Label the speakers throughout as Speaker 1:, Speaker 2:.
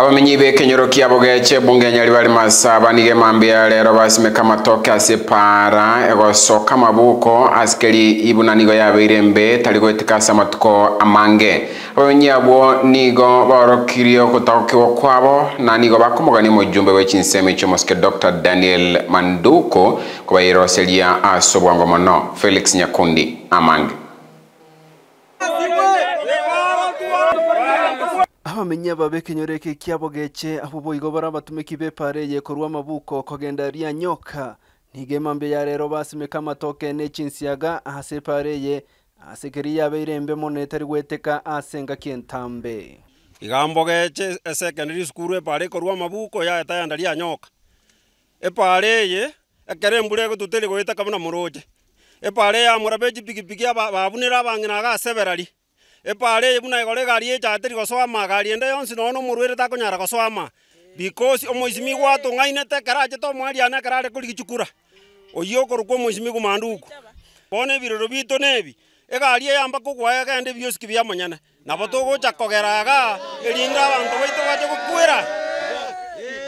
Speaker 1: abamenyi bekenyoro kiabogeche bũgeche bũngenya masaba nige mambia lero matoke kamatoke asipara egosoka mabuko asikeli ibunanigo yabeire mbe tali ase matuko amange abamenyi abwo nigo baorokirio gũtaũkĩwo kwabo na nigo bakomogania mũjumbe w'echinsemi chomoske dr daniel manduko kũbayiroseria asobwango mono felix nyakundi amange
Speaker 2: bamenye babekenyoreke kyabo geche abo boigo barabatumiki bepareye korwa kogenda ria nyoka nigema mbe yarero basimeka amatoke nechinsiaga asepareye asekeri yabe irembemo netari gweteka ase ngaki entambe
Speaker 1: igambo geche esecondary school epare korwa mabuko ya eta yaetayanda ria nyoka epareye ekere embura egotutere goetaka buna moroche epare yamura bechi pikipiki babunera abang'ina agaseberaria epare ebuna egore egari echagete rigoswama gari ende yonsi nono omorwaire takonyara goswama because omoisimi gwatong'ainete kera achete omwari ane kera are korigichukura oyie okorokwa omoisimi gumanduku bono ebiroro bito nebi egari eyamba kogwaya gende biosi kibiamonyene nabo togocha kogera iga eringa abanto baito bache gokwera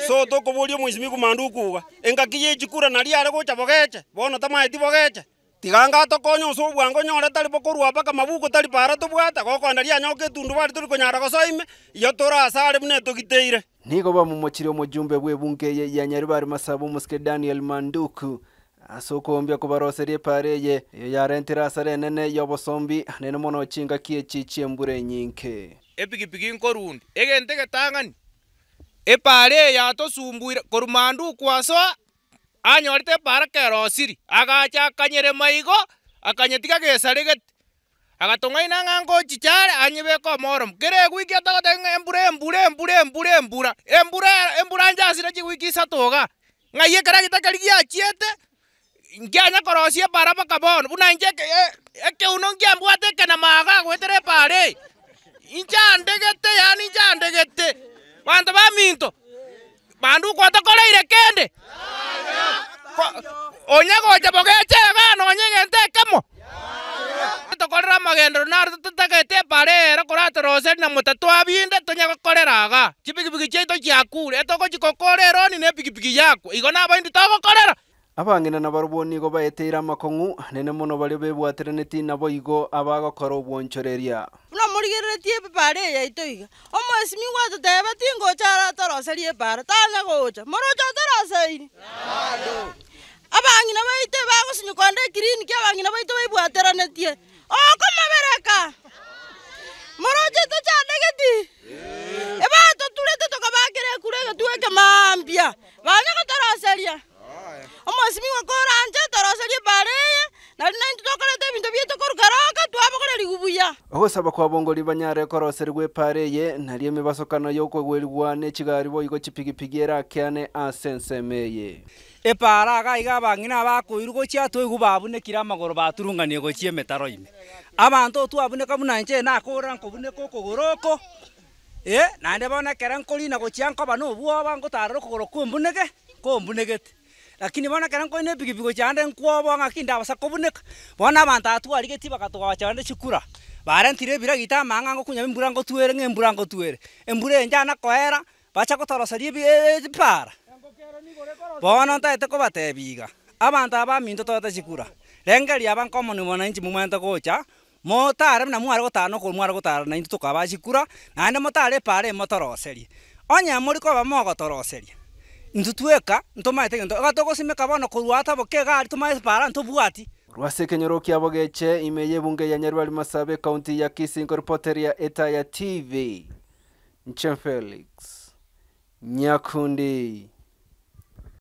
Speaker 1: so tokoboria omoisimi gumanduku iga engaki yechikura nari are gocha bogeche bono tamaeti bogeche tiganga tokonya ase bwango nyore tari bokorwa mpaka mabuko tari para tobwata gokona rianyoka etundu bari tori konyara gosoime iyo torasare buna etogiteire
Speaker 2: nigo bamomochire omojumbe bwa ebunge eye yanyari bari masaba muske daniel manduku ase okombia kobaroseria epara eye eyo yarentire sare enene ya obosombi hanene mono ochingaki echi chia embura enyinke
Speaker 3: epikipiki nkorundi egente getang'ani epara eye yatosumbuire korwa asoa anyorete para kerosiri agacha akanyere maigo akanyetiga gesareget agatong'a ina ng'a nkochi chare anyebeka omoorom kere egwiki otagote embura embura embura embura embura embura embura njasire chigwiki isato iga ng'ai ekere gita keri giachiete nkianya korosia para baka bono buna inche ekeuno nkiambwate ekena maga agwetere epare inchandegete yani inchandegete banto minto bandu okwata koreire kende onyagocha bogecha iga nonyeng'ente ekemo tokorera magendo naro tutagete ebare ero na mota twabinde tonyagokorera iga chibigibigi chiaito chiakure etogochigokora eroni na epigipigi yakwa igo nabaindi togokorera
Speaker 2: abang'ina barobwoni igo baeteire amakong'u nene mono baria bebwateraneti nabo igo abagokora obwonchoreria
Speaker 4: buna omorigereretie ebibara eyaito iga omoesimi gwatoteba tingocha aratoroseria ebara tanya gocha morocha naende green kia bang'ina baito baibwateranätie oko oh, mabereka morochete
Speaker 2: okhusaba kwabongoli banyare koroseri bwepareye nari emibasokano yokwewelwane chigari boigo chipikipiki erakeane ase ensemeye epara aga iga
Speaker 5: abang'ina bakoirwe gochia babunekire amagoro baturung'anie gochia emetaro ime abanto o twabuneka buna inche nakora nkobuneka okogoro oko eh bonekere nkorina gochia nkoba na obwoba ngotarera kombuneke kombunegete lakini bona kera nko ne pikipiki chande nkwobo ng'aki ndabasa kobuneka bona abantu atwarigeti bakatugawachande chikura barentire ebiragita amang'a ngokunyama embura ngotuere ng'a embura ngotuere embura enjana koera bacha gotoroseria ebipara bono ntaete kobatebi iga abanto aba aminto toete chikura rengeri aba nkomoni mwananchi mumwente gocha motare buna mware gotana okoro mware gotara nainto tokaba chikura naende motare epara emotoroserie onya mori koba mogotoroseria inthu tweka ntomaete gento iga togosimeka bono korwa ata boka egari tomaete epara ntobwati
Speaker 2: rwasekenyero kyavo geche imeye bunge ya Nyeru Alimasabe kaunti ya kisingo ripoteri ya etaya tv Nchem felix nyakundi